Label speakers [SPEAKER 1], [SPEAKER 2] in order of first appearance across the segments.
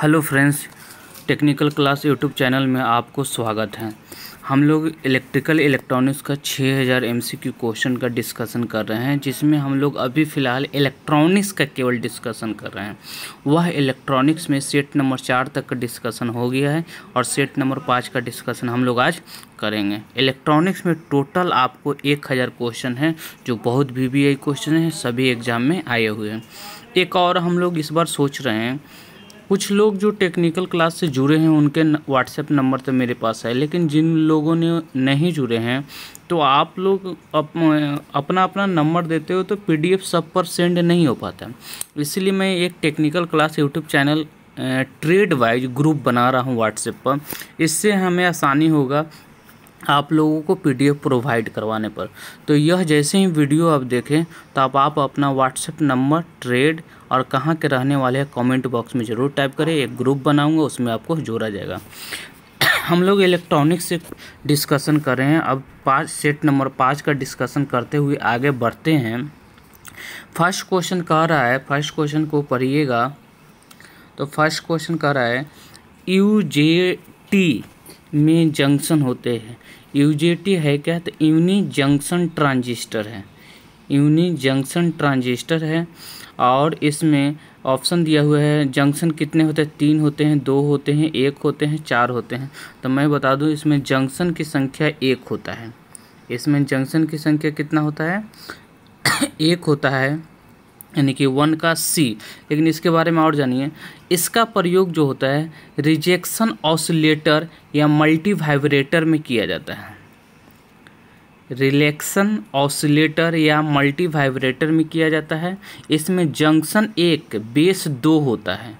[SPEAKER 1] hello friends technical class YouTube channel में आपको स्वागत है हम लोग इलेक्ट्रिकल इलेक्ट्रॉनिक्स का 6000 हज़ार एम क्वेश्चन का डिस्कशन कर रहे हैं जिसमें हम लोग अभी फ़िलहाल इलेक्ट्रॉनिक्स का केवल डिस्कशन कर रहे हैं वह इलेक्ट्रॉनिक्स में सेट नंबर चार तक का डिस्कशन हो गया है और सेट नंबर पाँच का डिस्कशन हम लोग आज करेंगे इलेक्ट्रॉनिक्स में टोटल आपको एक हज़ार क्वेश्चन हैं जो बहुत वी क्वेश्चन हैं सभी एग्ज़ाम में आए हुए हैं एक और हम लोग इस बार सोच रहे हैं कुछ लोग जो टेक्निकल क्लास से जुड़े हैं उनके व्हाट्सएप नंबर तो मेरे पास है लेकिन जिन लोगों ने नहीं जुड़े हैं तो आप लोग अप, अपना अपना नंबर देते हो तो पीडीएफ सब पर सेंड नहीं हो पाता इसलिए मैं एक technical class YouTube channel trade wise group बना रहा हूँ व्हाट्सएप पर इससे हमें आसानी होगा आप लोगों को पीडीएफ प्रोवाइड करवाने पर तो यह जैसे ही वीडियो आप देखें तो आप, आप अपना व्हाट्सएप नंबर ट्रेड और कहाँ के रहने वाले हैं कमेंट बॉक्स में ज़रूर टाइप करें एक ग्रुप बनाऊंगा उसमें आपको जोड़ा जाएगा हम लोग इलेक्ट्रॉनिक्स से डिस्कसन कर रहे हैं अब पाँच सेट नंबर पाँच का डिस्कसन करते हुए आगे बढ़ते हैं फर्स्ट क्वेश्चन कह रहा है फर्स्ट क्वेश्चन को पढ़िएगा तो फर्स्ट क्वेश्चन कह रहा है यू जे टी में जंक्शन होते हैं यूजेटी है क्या तो यूनी जंक्शन ट्रांजिस्टर है यूनी जंक्शन ट्रांजिस्टर है और इसमें ऑप्शन दिया हुआ है जंक्शन कितने होते हैं तीन होते हैं दो होते हैं एक होते हैं चार होते हैं तो मैं बता दूं इसमें जंक्शन की संख्या एक होता है इसमें जंक्शन की संख्या कितना होता है एक होता है यानी कि वन का सी लेकिन इसके बारे में और जानिए इसका प्रयोग जो होता है रिजेक्शन ऑसिलेटर या मल्टी वाइब्रेटर में किया जाता है रिलेक्शन ऑसिलेटर या मल्टी वाइब्रेटर में किया जाता है इसमें जंक्शन एक बेस दो होता है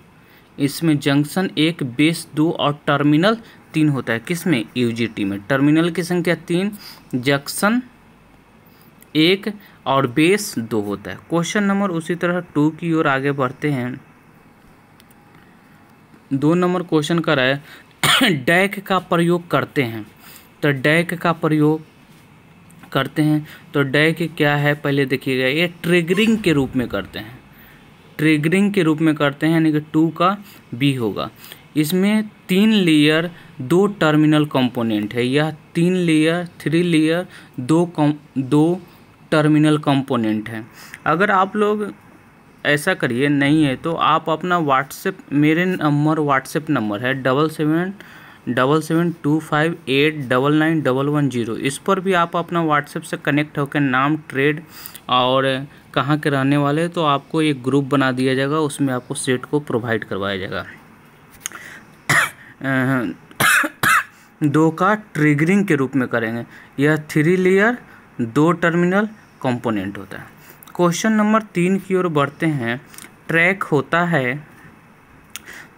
[SPEAKER 1] इसमें जंक्शन एक बेस दो और टर्मिनल तीन होता है किसमें यूजीटी में टर्मिनल की संख्या तीन जंक्शन एक और बेस दो होता है क्वेश्चन नंबर उसी तरह टू की ओर आगे बढ़ते हैं दो नंबर क्वेश्चन रहा है डैक का प्रयोग करते हैं तो डैक का प्रयोग करते हैं तो डैक क्या है पहले देखिएगा ये ट्रिगरिंग के रूप में करते हैं ट्रिगरिंग के रूप में करते हैं यानी कि टू का बी होगा इसमें तीन लेयर दो टर्मिनल कंपोनेंट है यह तीन लेयर थ्री लेयर दो कम दो टर्मिनल कंपोनेंट है अगर आप लोग ऐसा करिए नहीं है तो आप अपना व्हाट्सएप मेरे नंबर व्हाट्सएप नंबर है double seven double seven two five eight double nine double one zero इस पर भी आप अपना व्हाट्सएप से कनेक्ट होकर नाम ट्रेड और कहाँ के रहने वाले तो आपको एक ग्रुप बना दिया जाएगा उसमें आपको सेट को प्रोवाइड करवाया जाएगा दो का ट्रिगरिंग के रूप में करेंगे यह थ्री लेयर दो टर्मिनल कंपोनेंट होता है क्वेश्चन नंबर तीन की ओर बढ़ते हैं ट्रैक होता है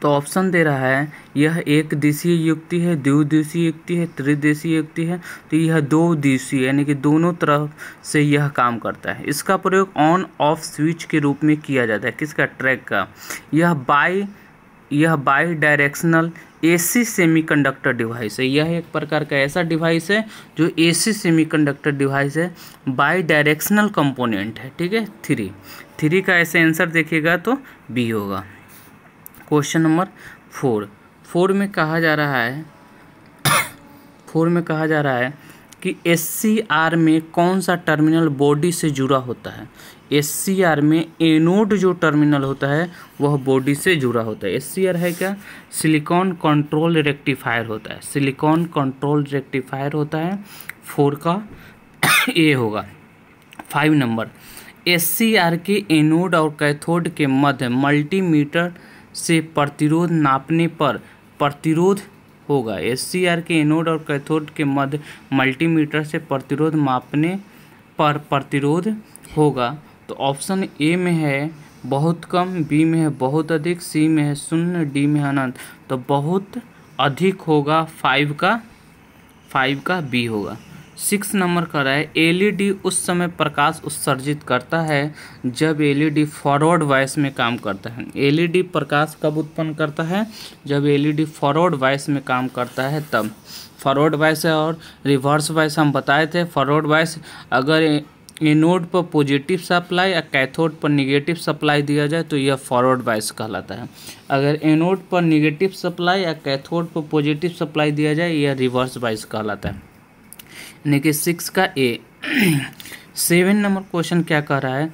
[SPEAKER 1] तो ऑप्शन दे रहा है यह एक देशीय युक्ति है द्विदेशीय युक्ति है त्रिदेशीय युक्ति है तो यह दो देशीय यानी कि दोनों तरफ से यह काम करता है इसका प्रयोग ऑन ऑफ स्विच के रूप में किया जाता है किसका ट्रैक का यह बाई यह bidirectional semi semiconductor device है यह एक प्रकार का ऐसा डिवाइस है जो सेमी सेमीकंडक्टर डिवाइस है बाई डायरेक्शनल कंपोनेंट है ठीक है थ्री थ्री का ऐसे आंसर देखिएगा तो बी होगा क्वेश्चन नंबर फोर फोर में कहा जा रहा है फोर में कहा जा रहा है कि एस में कौन सा टर्मिनल बॉडी से जुड़ा होता है एस में एनोड जो टर्मिनल होता है वह बॉडी से जुड़ा होता है एस है क्या सिलिकॉन कंट्रोल रेक्टिफायर होता है सिलिकॉन कंट्रोल रेक्टिफायर होता है फोर का ए होगा फाइव नंबर एस के एनोड और कैथोड के मध्य मल्टीमीटर से प्रतिरोध नापने पर प्रतिरोध होगा एस के एनोड और कैथोड के मध्य मल्टीमीटर से प्रतिरोध मापने पर प्रतिरोध होगा तो ऑप्शन ए में है बहुत कम बी में है बहुत अधिक सी में है शून्य डी में अनंत तो बहुत अधिक होगा फाइव का फाइव का बी होगा सिक्स नंबर का रहा है एलईडी e उस समय प्रकाश उत्सर्जित करता है जब एलईडी फॉरवर्ड वॉइस में काम करता है एलईडी e प्रकाश कब उत्पन्न करता है जब एलईडी फॉरवर्ड वॉइस में काम करता है तब फॉरवर्ड वाइस है और रिवर्स वॉइस हम बताए थे फॉरवर्ड वाइस अगर एनोड पर पॉजिटिव सप्लाई या कैथोड पर निगेटिव सप्लाई दिया जाए तो यह फॉरवर्ड बायस कहलाता है अगर एनोड पर निगेटिव सप्लाई या कैथोड पर पॉजिटिव सप्लाई दिया जाए यह रिवर्स बायस कहलाता है यानी कि सिक्स का ए सेवन नंबर क्वेश्चन क्या कह रहा है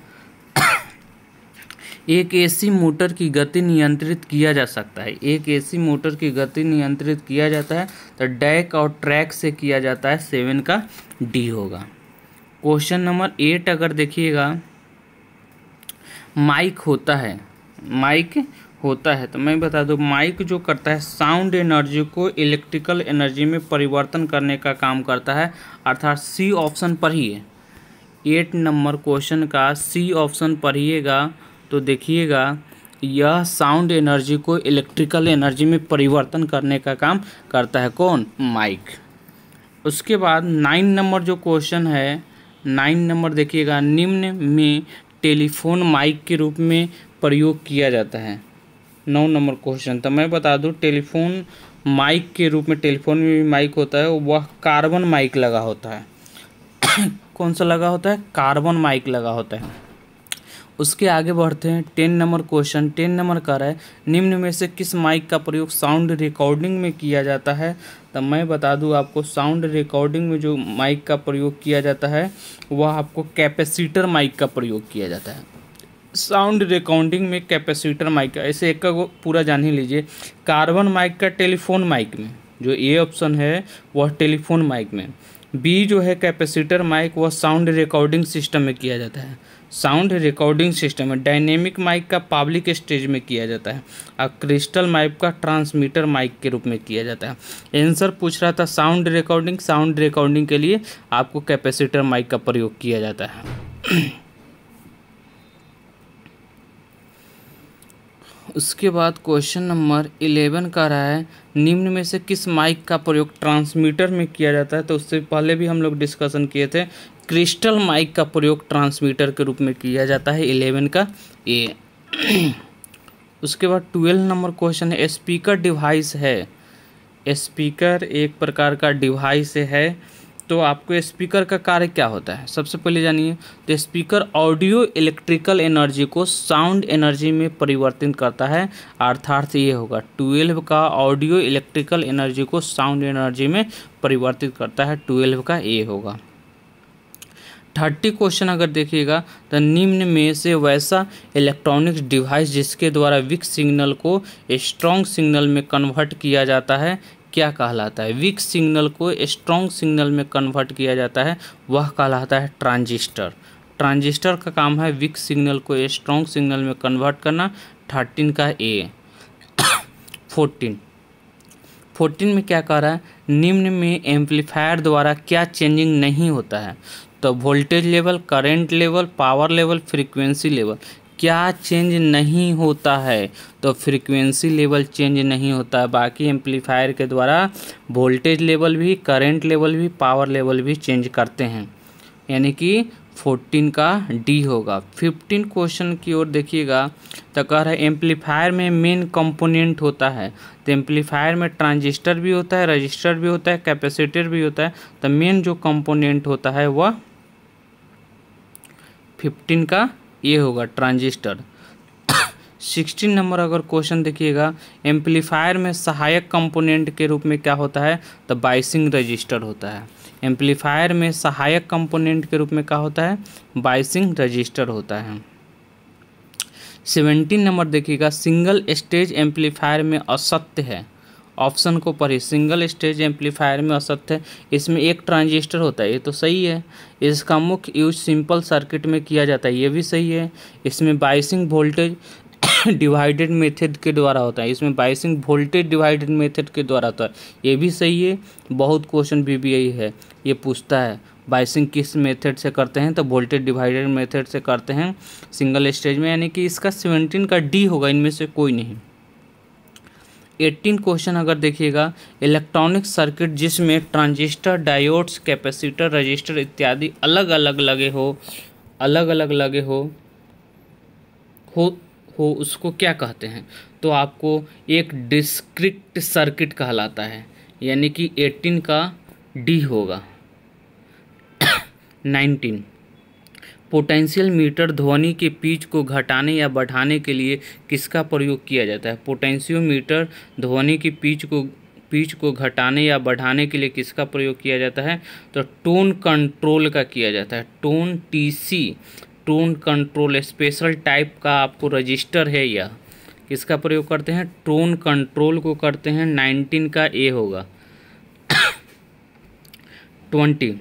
[SPEAKER 1] एक एसी मोटर की गति नियंत्रित किया जा सकता है एक एसी मोटर की गति नियंत्रित किया जाता है तो डैक और ट्रैक से किया जाता है सेवन का डी होगा क्वेश्चन नंबर एट अगर देखिएगा माइक होता है माइक होता है तो मैं बता दूं माइक जो करता है साउंड एनर्जी को इलेक्ट्रिकल एनर्जी में परिवर्तन करने का काम करता है अर्थात सी ऑप्शन पढ़िए एट नंबर क्वेश्चन का सी ऑप्शन पढ़िएगा तो देखिएगा यह साउंड एनर्जी को इलेक्ट्रिकल एनर्जी में परिवर्तन करने का काम करता है कौन माइक उसके बाद नाइन नंबर जो क्वेश्चन है नाइन नंबर देखिएगा निम्न में टेलीफोन माइक के रूप में प्रयोग किया जाता है नौ नंबर क्वेश्चन तो मैं बता दूँ टेलीफोन माइक के रूप में टेलीफोन में भी माइक होता है वह कार्बन माइक लगा होता है कौन सा लगा होता है कार्बन माइक लगा होता है उसके आगे बढ़ते हैं ten number question ten number कर रहा है निम्न में से किस माइक का प्रयोग साउंड रिकॉर्डिंग में किया जाता है तो मैं बता दूं आपको साउंड रिकॉर्डिंग में जो माइक का प्रयोग किया जाता है वह आपको कैपेसिटर माइक का प्रयोग किया जाता है साउंड रिकॉर्डिंग में कैपेसिटर माइक ऐसे एक का पूरा जान ही लीजिए कार्बन माइक का टेलीफोन माइक में जो ए ऑप्शन है वह टेलीफोन माइक में बी जो है कैपेसिटर माइक वह साउंड रिकॉर्डिंग सिस्टम में किया जाता है साउंड रिकॉर्डिंग सिस्टम है डायनेमिक माइक का पब्लिक स्टेज में किया जाता है और क्रिस्टल माइक का ट्रांसमीटर माइक के रूप में किया जाता है आंसर पूछ रहा था साउंड रिकॉर्डिंग साउंड रिकॉर्डिंग के लिए आपको कैपेसिटर माइक का प्रयोग किया जाता है उसके बाद क्वेश्चन नंबर इलेवन का रहा है निम्न में से किस माइक का प्रयोग ट्रांसमीटर में किया जाता है तो उससे पहले भी हम लोग डिस्कशन किए थे क्रिस्टल माइक का प्रयोग ट्रांसमीटर के रूप में किया जाता है इलेवन का ए उसके बाद ट्वेल्व नंबर क्वेश्चन है स्पीकर डिवाइस है स्पीकर एक प्रकार का डिवाइस है तो आपको स्पीकर का कार्य क्या होता है सबसे पहले जानिए तो स्पीकर ऑडियो इलेक्ट्रिकल एनर्जी को साउंड एनर्जी में परिवर्तित करता है अर्थार्थ ये होगा ट्वेल्व का ऑडियो इलेक्ट्रिकल एनर्जी को साउंड एनर्जी में परिवर्तित करता है ट्वेल्व का ए होगा थर्टी क्वेश्चन अगर देखिएगा तो निम्न में से वैसा इलेक्ट्रॉनिक्स डिवाइस जिसके द्वारा विक सिग्नल को स्ट्रॉन्ग सिग्नल में कन्वर्ट किया जाता है क्या कहलाता है विक सिग्नल को स्ट्रॉन्ग सिग्नल में कन्वर्ट किया जाता है वह कहलाता है ट्रांजिस्टर ट्रांजिस्टर का काम है विक सिग्नल को स्ट्रॉन्ग सिग्नल में कन्वर्ट करना थर्टीन का ए फोर्टीन फोर्टीन में क्या कह रहा है निम्न में एम्पलीफायर द्वारा क्या चेंजिंग नहीं होता है तो voltage level current level power level frequency level क्या चेंज नहीं होता है तो फ्रीक्वेंसी लेवल चेंज नहीं होता है बाकी एम्पलीफायर के द्वारा वोल्टेज लेवल भी करंट लेवल भी पावर लेवल भी चेंज करते हैं यानी कि फोर्टीन का डी होगा फिफ्टीन क्वेश्चन की ओर देखिएगा तो कह रहा है एम्पलीफायर में मेन कंपोनेंट होता है तो एम्पलीफायर में ट्रांजिस्टर भी होता है रजिस्टर भी होता है कैपेसिटर भी होता है तो मेन जो कंपोनेंट होता है वह फिफ्टीन का ये होगा ट्रांजिस्टर सिक्सटीन नंबर अगर क्वेश्चन देखिएगा एम्पलीफायर में सहायक कंपोनेंट के रूप में क्या होता है तो बाइसिंग रजिस्टर होता है एम्पलीफायर में सहायक कंपोनेंट के रूप में क्या होता है बाइसिंग रजिस्टर होता है सेवेंटीन नंबर देखिएगा सिंगल स्टेज एम्पलीफायर में असत्य है ऑप्शन को पढ़िए सिंगल स्टेज एम्पलीफायर में असत्य है इसमें एक ट्रांजिस्टर होता है ये तो सही है इसका मुख्य यूज सिंपल सर्किट में किया जाता है ये भी सही है इसमें बाइसिंग वोल्टेज डिवाइडेड मेथड के द्वारा होता है इसमें बाइसिंग वोल्टेज डिवाइडेड मेथड के द्वारा होता है ये भी सही है बहुत क्वेश्चन बीबीआई है ये पूछता है बाइसिंग किस मेथड से करते हैं तो वोल्टेज डिवाइडेड मेथड से करते हैं सिंगल स्टेज में यानी कि इसका सेवेंटीन का डी होगा इनमें से कोई नहीं एट्टीन क्वेश्चन अगर देखिएगा इलेक्ट्रॉनिक सर्किट जिसमें ट्रांजिस्टर डायोड्स कैपेसिटर रजिस्टर इत्यादि अलग अलग लगे हो अलग अलग लगे हो हो हो उसको क्या कहते हैं तो आपको एक डिस्क्रिक्ट सर्किट कहलाता है यानी कि एट्टीन का डी होगा नाइनटीन पोटेंशियल मीटर ध्वनि के पीच को घटाने या बढ़ाने के लिए किसका प्रयोग किया जाता है पोटेंशियोमीटर ध्वनि की पीच को पीच को घटाने या बढ़ाने के लिए किसका प्रयोग किया जाता है तो टोन कंट्रोल का किया जाता है tone TC tone control special type का आपको रजिस्टर है यह किसका प्रयोग करते हैं टोन कंट्रोल को करते हैं नाइनटीन का ए होगा ट्वेंटी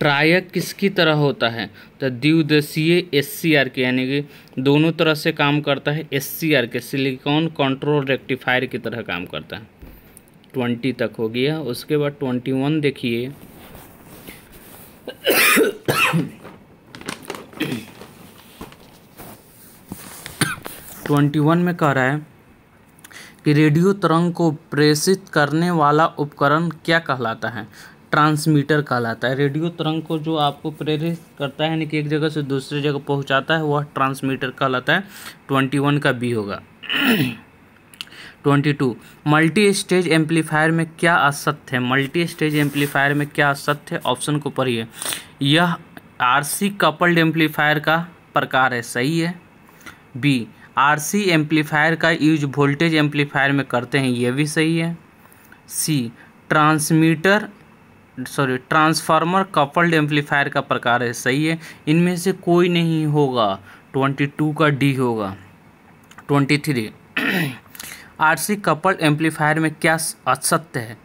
[SPEAKER 1] ट्रायक किसकी तरह होता है तो द्विदशीय एस सी आर के यानी कि दोनों तरह से काम करता है एस सी आर के सिलिकॉन कंट्रोल रेक्टिफायर की तरह काम करता है ट्वेंटी तक हो गया उसके बाद ट्वेंटी वन देखिए ट्वेंटी वन में कह रहा है कि रेडियो तरंग को प्रेषित करने वाला उपकरण क्या कहलाता है ट्रांसमीटर कहलाता है रेडियो तरंग को जो आपको प्रेरित करता है यानी कि एक जगह से दूसरी जगह पहुंचाता है वह ट्रांसमीटर कहलाता है ट्वेंटी वन का बी होगा twenty two multi stage amplifier में क्या असत्य है मल्टी स्टेज एम्पलीफायर में क्या असत्य है ऑप्शन को पढ़िए यह आरसी कपल्ड एम्पलीफायर का प्रकार है सही है बी आरसी एम्पलीफायर का यूज वोल्टेज एम्पलीफायर में करते हैं यह भी सही है C transmitter sorry transformer coupled amplifier का प्रकार है सही है इनमें से कोई नहीं होगा ट्वेंटी टू का डी होगा twenty three R C coupled amplifier में क्या असत्य है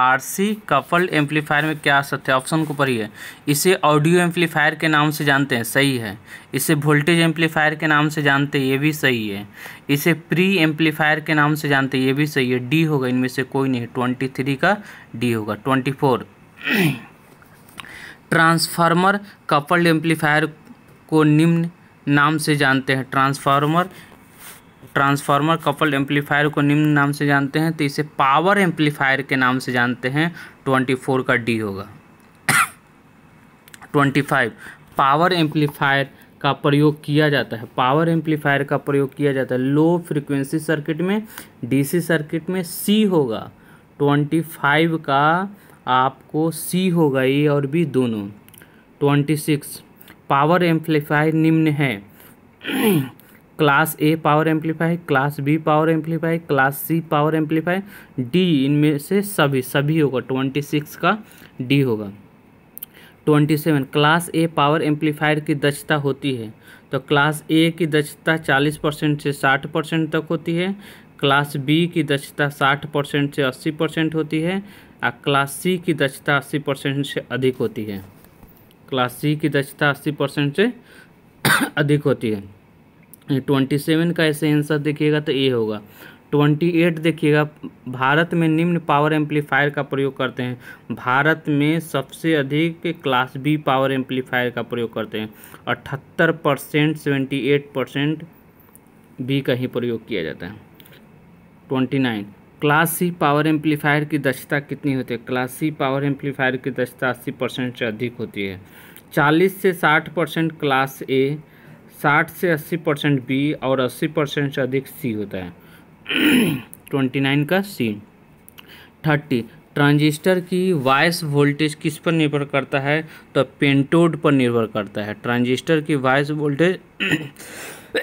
[SPEAKER 1] आर सी कपल्ड एम्पलीफायर में क्या असत्य है ऑप्शन को पढ़िए इसे ऑडियो एम्पलीफायर के नाम से जानते हैं सही है इसे वोल्टेज एम्पलीफायर के नाम से जानते हैं ये भी सही है इसे प्री एम्पलीफायर के नाम से जानते हैं ये भी सही है डी होगा इनमें से कोई नहीं ट्वेंटी थ्री का डी होगा twenty four transformer coupled amplifier को निम्न नाम से जानते हैं ट्रांसफार्मर ट्रांसफार्मर कपल्ड एम्पलीफायर को निम्न नाम से जानते हैं तो इसे पावर एम्पलीफायर के नाम से जानते हैं ट्वेंटी फोर का डी होगा ट्वेंटी फाइव पावर एम्पलीफायर का प्रयोग किया जाता है पावर एम्पलीफायर का प्रयोग किया जाता है लो फ्रिक्वेंसी सर्किट में डीसी सर्किट में सी होगा ट्वेंटी फाइव का आपको सी होगा ए और बी दोनों ट्वेंटी सिक्स पावर एम्प्लीफाई निम्न है class A power amplify class B power amplify class C power amplify D इनमें से सभी सभी होगा ट्वेंटी सिक्स का डी होगा twenty seven class A power amplifier की दक्षता होती है तो क्लास ए की दक्षता चालीस परसेंट से साठ परसेंट तक होती है क्लास बी की दक्षता साठ परसेंट से अस्सी परसेंट होती है क्लास सी की दक्षता अस्सी परसेंट से अधिक होती है क्लास सी की दक्षता अस्सी परसेंट से अधिक होती है ट्वेंटी सेवन का ऐसे आंसर देखिएगा तो ये होगा ट्वेंटी एट देखिएगा भारत में निम्न पावर एम्पलीफायर का प्रयोग करते हैं भारत में सबसे अधिक क्लास बी पावर एम्पलीफायर का प्रयोग करते हैं अठहत्तर percent seventy eight percent B का ही प्रयोग किया जाता है twenty nine class C power amplifier की दक्षता कितनी होती है क्लास सी पावर एम्पलीफायर की दक्षता अस्सी परसेंट से अधिक होती है चालीस से साठ परसेंट क्लास ए साठ से अस्सी परसेंट बी और अस्सी परसेंट से अधिक सी होता है ट्वेंटी नाइन का सी थर्टी ट्रांजिस्टर की वॉइस वोल्टेज किस पर निर्भर करता है तो पेंटोड पर निर्भर करता है ट्रांजिस्टर की वॉइस वोल्टेज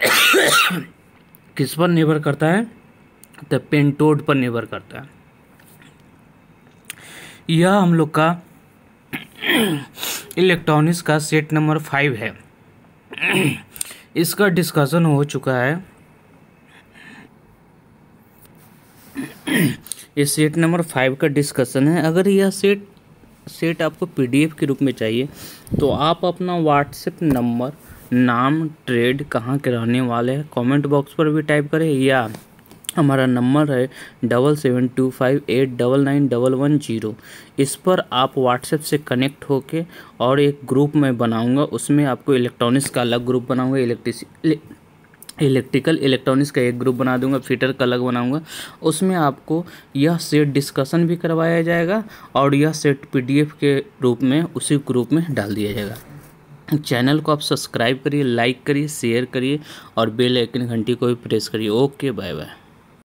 [SPEAKER 1] किस पर निर्भर करता है तो पेंटोड पर निर्भर करता है यह हम लोग का इलेक्ट्रॉनिक्स का सेट नंबर फाइव है इसका डिस्कशन हो चुका है ये सेट नंबर फाइव का डिस्कशन है अगर यह सेट सेट आपको पीडीएफ के रूप में चाहिए तो आप अपना व्हाट्सएप नंबर नाम ट्रेड कहाँ के रहने वाले हैं कमेंट बॉक्स पर भी टाइप करें या हमारा नंबर है double seven two five eight double nine double one zero इस पर आप व्हाट्सएप से कनेक्ट होके और एक ग्रुप मैं बनाऊंगा उसमें आपको इलेक्ट्रॉनिक्स का अलग ग्रुप बनाऊंगा इलेक्ट्रिस इलेक्ट्रिकल इलेक्ट्रॉनिक्स का एक ग्रुप बना दूंगा फिटर का अलग बनाऊंगा उसमें आपको यह सेट डिस्कशन भी करवाया जाएगा और यह सेट पी के रूप में उसी ग्रुप में डाल दिया जाएगा चैनल को आप सब्सक्राइब करिए लाइक करिए शेयर करिए और बेल आइकन घंटी को भी प्रेस करिए ओके बाय बाय